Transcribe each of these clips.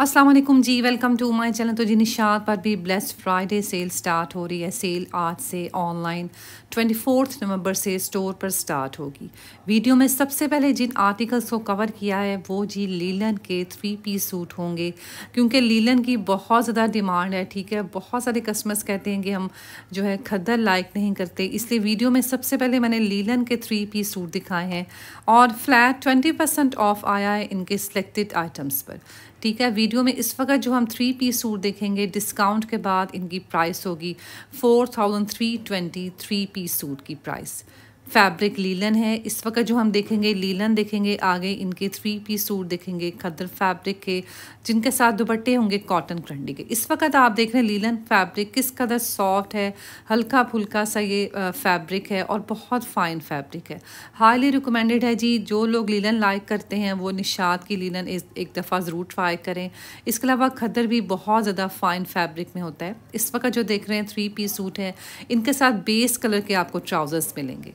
Aslam ji welcome to my channel तो जी निशात पर भी ब्लेस फ्राइडे सेल स्टार्ट हो रही है सेल आज से ऑनलाइन ट्वेंटी फोर्थ नवंबर से स्टोर पर स्टार्ट होगी वीडियो में सबसे पहले जिन आर्टिकल्स को कवर किया है वो जी लीलन के थ्री पीस सूट होंगे क्योंकि लीलन की बहुत ज़्यादा डिमांड है ठीक है बहुत सारे कस्टमर्स कहते हैं कि हम जो है खद्दर लाइक नहीं करते इसलिए वीडियो में सबसे पहले मैंने लीलन के थ्री पीस सूट दिखाए हैं और फ्लैट ट्वेंटी ऑफ आया है इनके सिलेक्टेड आइटम्स पर ठीक है वीडियो में इस वक्त जो हम थ्री पीस सूट देखेंगे डिस्काउंट के बाद इनकी प्राइस होगी four thousand three twenty three piece suit की प्राइस फैब्रिक लीलन है इस वक्त जो हम देखेंगे लीलन देखेंगे आगे इनके थ्री पीस सूट देखेंगे खदर फैब्रिक के जिनके साथ दुपट्टे होंगे कॉटन करंडी के इस वक्त आप देख रहे हैं लीलन फैब्रिक किस कदर सॉफ्ट है हल्का फुल्का सा ये फैब्रिक है और बहुत फ़ाइन फैब्रिक है हाईली रिकमेंडेड है जी जो लोग लीलन लाइक करते हैं वो निशात की लीलन एक दफ़ा ज़रूर ट्राई करें इसके अलावा खदर भी बहुत ज़्यादा फ़ाइन फैब्रिक में होता है इस वक्त जो देख रहे हैं थ्री पीस सूट है इनके साथ बेस कलर के आपको ट्राउज़र्स मिलेंगे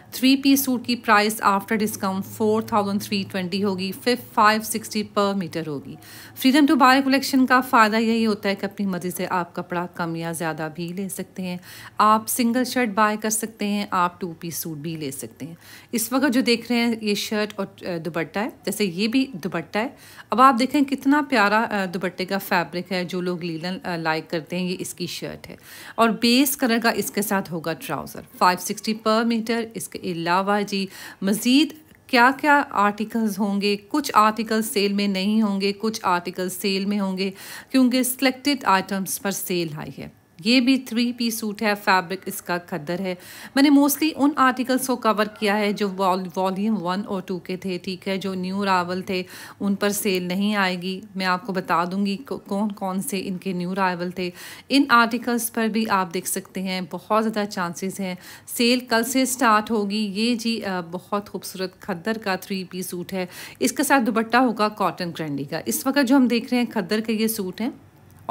थ्री पी सूट की price after discount four thousand three twenty होगी फिफ्थ फाइव सिक्सटी पर मीटर होगी फ्रीडम टू बाय कलेक्शन का फ़ायदा यही होता है कि अपनी मर्ज़ी से आप कपड़ा कम या ज़्यादा भी ले सकते हैं आप सिंगल शर्ट बाय कर सकते हैं आप टू पी सूट भी ले सकते हैं इस वक्त जो देख रहे हैं ये शर्ट और दुपट्टा है जैसे ये भी दुपट्टा है अब आप देखें कितना प्यारा दुपट्टे का फैब्रिक है जो लोग लीलन लाइक करते हैं ये इसकी शर्ट है और बेस कलर का इसके साथ होगा ट्राउज़र फाइव सिक्सटी पर मीटर इसके अलावा जी मज़ीद क्या क्या आर्टिकल्स होंगे कुछ आर्टिकल सेल में नहीं होंगे कुछ आर्टिकल सेल में होंगे क्योंकि सिलेक्टेड आइटम्स पर सेल आई है ये भी थ्री पीस सूट है फैब्रिक इसका खद्दर है मैंने मोस्टली उन आर्टिकल्स को कवर किया है जो वॉल्यूम वन और टू के थे ठीक है जो न्यू रावल थे उन पर सेल नहीं आएगी मैं आपको बता दूंगी कौन कौन से इनके न्यू रावल थे इन आर्टिकल्स पर भी आप देख सकते हैं बहुत ज़्यादा चांसेस हैं सेल कल से स्टार्ट होगी ये जी बहुत खूबसूरत खद्दर का थ्री पी सूट है इसके साथ दुपट्टा होगा कॉटन क्रेंडी का इस वक्त जो हम देख रहे हैं खद्दर के ये सूट हैं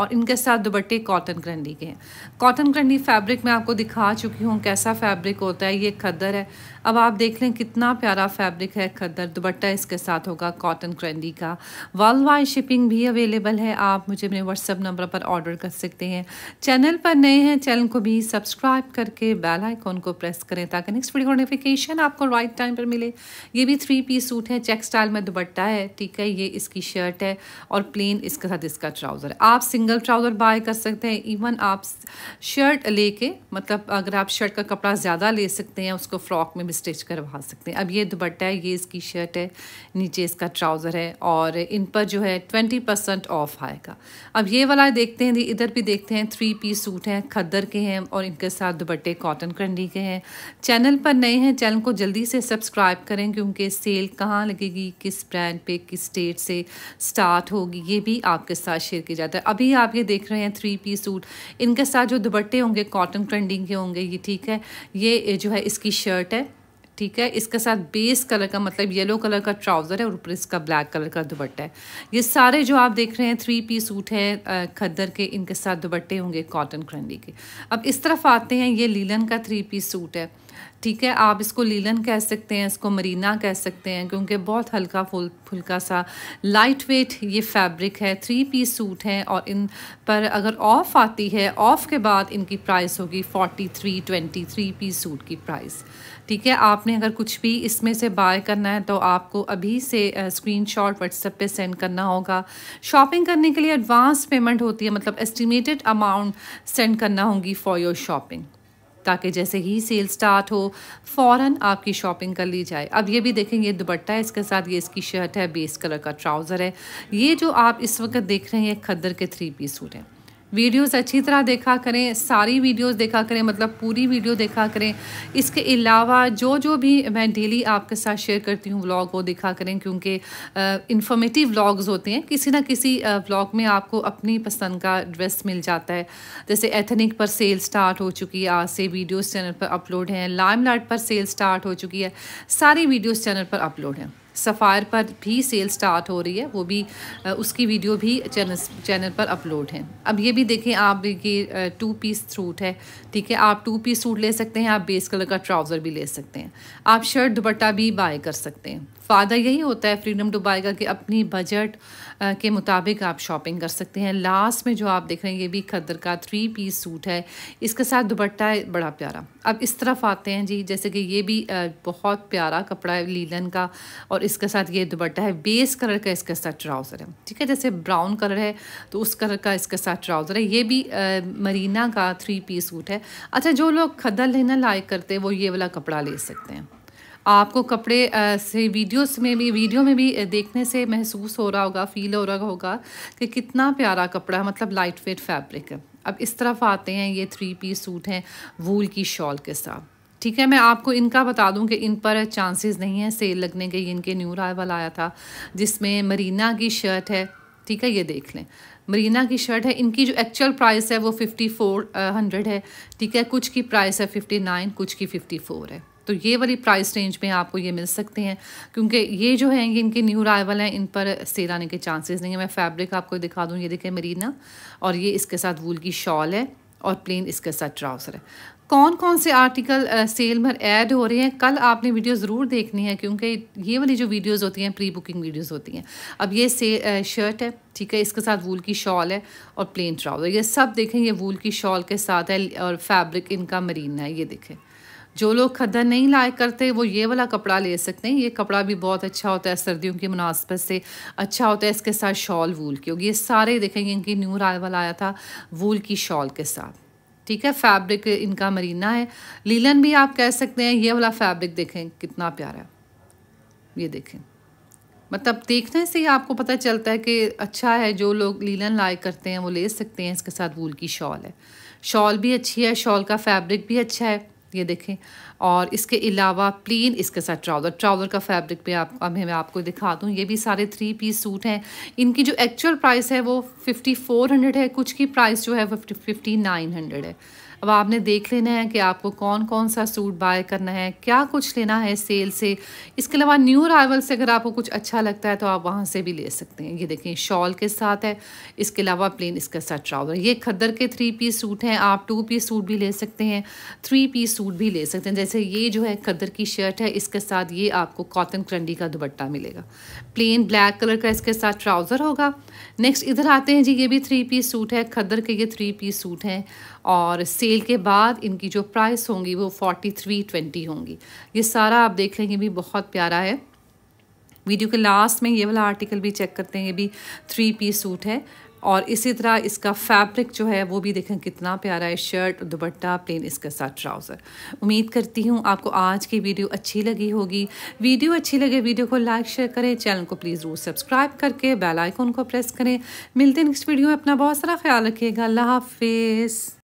और इनके साथ दुपट्टे कॉटन ग्रंडी के हैं कॉटन ग्रंडी फैब्रिक मैं आपको दिखा चुकी हूँ कैसा फैब्रिक होता है ये खद्दर है अब आप देख लें कितना प्यारा फैब्रिक है खद्दर दुपट्टा इसके साथ होगा कॉटन ग्रंडी का वर्ल्ड वाइड शिपिंग भी अवेलेबल है आप मुझे अपने व्हाट्सअप नंबर पर ऑर्डर कर सकते हैं चैनल पर नए हैं चैनल को भी सब्सक्राइब करके बेल आइकॉन को प्रेस करें ताकि नेक्स्ट वीडियो नोटिफिकेशन आपको राइट टाइम पर मिले ये भी थ्री पीस सूट है चेक स्टाइल में दुबट्टा है ठीक है ये इसकी शर्ट है और प्लेन इसके साथ इसका ट्राउज़र आप सिंगल सिंगल ट्राउज़र बाय कर सकते हैं इवन आप शर्ट लेके मतलब अगर आप शर्ट का कपड़ा ज़्यादा ले सकते हैं उसको फ्रॉक में भी स्टिच करवा सकते हैं अब ये दुपट्टा है ये इसकी शर्ट है नीचे इसका ट्राउज़र है और इन पर जो है ट्वेंटी परसेंट ऑफ आएगा अब ये वाला देखते हैं इधर भी देखते हैं थ्री पीस सूट हैं खद्दर के हैं और इनके साथ दुपट्टे कॉटन कंडी के हैं चैनल पर नए हैं चैनल को जल्दी से सब्सक्राइब करें क्योंकि सेल कहाँ लगेगी किस ब्रांड पे किस स्टेट से स्टार्ट होगी ये भी आपके साथ शेयर किया जाता है अभी आप ये देख रहे हैं थ्री पीस सूट इनके साथ जो दुबट्टे होंगे कॉटन ट्रेंडिंग के होंगे ये ठीक है ये जो है इसकी शर्ट है ठीक है इसके साथ बेस कलर का मतलब येलो कलर का ट्राउज़र है और ऊपर इसका ब्लैक कलर का दुबट्टा है ये सारे जो आप देख रहे हैं थ्री पी सूट है खद्दर के इनके साथ दुपट्टे होंगे कॉटन क्रंडी के अब इस तरफ आते हैं ये लीलन का थ्री पीस सूट है ठीक है आप इसको लीलन कह सकते हैं इसको मरीना कह सकते हैं क्योंकि बहुत हल्का फुल फुल्का सा लाइट वेट ये फैब्रिक है थ्री पीस सूट है और इन पर अगर ऑफ़ आती है ऑफ़ के बाद इनकी प्राइस होगी forty three twenty three piece suit की प्राइस ठीक है आपने अगर कुछ भी इसमें से बाय करना है तो आपको अभी से स्क्रीन शॉट व्हाट्सएप पर सेंड करना होगा शॉपिंग करने के लिए एडवांस पेमेंट होती है मतलब एस्टिमेटेड अमाउंट सेंड करना होगी फॉर योर शॉपिंग ताकि जैसे ही सेल स्टार्ट हो फ़ौर आपकी शॉपिंग कर ली जाए अब ये भी देखें ये दुपट्टा है इसके साथ ये इसकी शर्ट है बेस कलर का ट्राउज़र है ये जो आप इस वक्त देख रहे हैं खद्दर के थ्री पीस सूट हैं वीडियोस अच्छी तरह देखा करें सारी वीडियोस देखा करें मतलब पूरी वीडियो देखा करें इसके अलावा जो जो भी मैं डेली आपके साथ शेयर करती हूँ व्लॉग वो देखा करें क्योंकि इन्फॉर्मेटिव व्लॉग्स होते हैं किसी ना किसी व्लॉग में आपको अपनी पसंद का ड्रेस मिल जाता है जैसे एथनिक पर सेल स्टार्ट हो चुकी है आज से वीडियोज़ चैनल पर अपलोड हैं लाइम पर सेल स्टार्ट हो चुकी है सारी वीडियोज़ चैनल पर अपलोड हैं सफ़ायर पर भी सेल स्टार्ट हो रही है वो भी उसकी वीडियो भी चैनल चैनल पर अपलोड है अब ये भी देखें आप ये टू पीस सूट है ठीक है आप टू पीस सूट ले सकते हैं आप बेस कलर का ट्राउज़र भी ले सकते हैं आप शर्ट दुपट्टा भी बाय कर सकते हैं फ़ायदा यही होता है फ्रीडम टू बाई का कि अपनी बजट के मुताबिक आप शॉपिंग कर सकते हैं लास्ट में जो आप देख रहे हैं ये भी खदर का थ्री पीस सूट है इसके साथ दुपट्टा है बड़ा प्यारा अब इस तरफ आते हैं जी जैसे कि ये भी बहुत प्यारा कपड़ा है लीलन का और इसके साथ ये दुपट्टा है बेस कलर का इसके साथ ट्राउज़र है ठीक है जैसे ब्राउन कलर है तो उस कलर का इसके साथ ट्राउज़र है ये भी मरीना का थ्री पीस सूट है अच्छा जो लोग खदर लेना लाइक करते हैं वो ये वाला कपड़ा ले सकते हैं आपको कपड़े से वीडियोस में भी वीडियो में भी देखने से महसूस हो रहा होगा फील हो रहा होगा कि कितना प्यारा कपड़ा है मतलब लाइट वेट फैब्रिक है अब इस तरफ आते हैं ये थ्री पीस सूट हैं वूल की शॉल के साथ ठीक है मैं आपको इनका बता दूं कि इन पर चांसेस नहीं है सेल लगने के ये इनके न्यू राइवल आया था जिसमें मरीना की शर्ट है ठीक है ये देख लें मरीना की शर्ट है इनकी जो एक्चुअल प्राइस है वो फिफ्टी फोर हंड्रेड है ठीक है कुछ की प्राइस है फिफ्टी नाइन कुछ की फिफ्टी फोर है तो ये वाली प्राइस रेंज में आपको ये मिल सकते हैं क्योंकि ये जो हैं ये इनके न्यू अराइवल हैं इन पर सेल आने के चांसेस नहीं है मैं फैब्रिक आपको दिखा दूँ ये देखें मरीना और ये इसके साथ वूल की शॉल है और प्लेन इसके साथ ट्राउज़र है कौन कौन से आर्टिकल सेल में ऐड हो रहे हैं कल आपने वीडियो ज़रूर देखनी है क्योंकि ये वाली जो वीडियोस होती हैं प्री बुकिंग वीडियोस होती हैं अब ये से आ, शर्ट है ठीक है इसके साथ वूल की शॉल है और प्लेन ट्राउज़र ये सब देखें ये वूल की शॉल के साथ है और फैब्रिक इनका मरीन है ये देखें जो लोग खद्दर नहीं लाया करते वो ये वाला कपड़ा ले सकते हैं ये कपड़ा भी बहुत अच्छा होता है सर्दियों की मुनासबत से अच्छा होता है इसके साथ शॉल वूल की होगी ये सारे देखेंगे इनकी न्यू राय वाला आया था वूल की शॉल के साथ ठीक है फैब्रिक इनका मरीना है लीलन भी आप कह सकते हैं ये वाला फैब्रिक देखें कितना प्यारा है ये देखें मतलब देखने से ही आपको पता चलता है कि अच्छा है जो लोग लीलन लाइक करते हैं वो ले सकते हैं इसके साथ वूल की शॉल है शॉल भी अच्छी है शॉल का फैब्रिक भी अच्छा है ये देखें और इसके अलावा प्लेन इसके साथ ट्राउज़र ट्राउज़र का फैब्रिक भी आप अभी मैं आपको दिखा दूँ ये भी सारे थ्री पीस सूट हैं इनकी जो एक्चुअल प्राइस है वो फिफ्टी फोर हंड्रेड है कुछ की प्राइस जो है फिफ्टी फिफ्टी नाइन हंड्रेड है अब आपने देख लेना है कि आपको कौन कौन सा सूट बाय करना है क्या कुछ लेना है सेल से इसके अलावा न्यू अराइवल से अगर आपको कुछ अच्छा लगता है तो आप वहाँ से भी ले सकते हैं ये देखें शॉल के साथ है इसके अलावा प्लेन इसके साथ ट्राउज़र ये खद्दर के थ्री पीस सूट हैं आप टू पीस सूट भी ले सकते हैं थ्री पीस सूट भी ले सकते हैं जैसे ये जो है खद्दर की शर्ट है इसके साथ ये आपको कॉटन करंडी का दुबट्टा मिलेगा प्लेन ब्लैक कलर का इसके साथ ट्राउज़र होगा नेक्स्ट इधर आते हैं जी ये भी थ्री पीस सूट है खद्दर के ये थ्री पीस सूट हैं और सेल के बाद इनकी जो प्राइस होंगी वो फोर्टी थ्री ट्वेंटी होंगी ये सारा आप देख लेंगे भी बहुत प्यारा है वीडियो के लास्ट में ये वाला आर्टिकल भी चेक करते हैं ये भी थ्री पीस सूट है और इसी तरह इसका फैब्रिक जो है वो भी देखें कितना प्यारा है शर्ट दुपट्टा प्लेन इसके साथ ट्राउज़र उम्मीद करती हूँ आपको आज की वीडियो अच्छी लगी होगी वीडियो अच्छी लगे वीडियो को लाइक शेयर करें चैनल को प्लीज़ रूज सब्सक्राइब करके बेल आइकन को प्रेस करें मिलते हैं नेक्स्ट वीडियो में अपना बहुत सारा ख्याल रखिएगा अल्लाह हाफिज़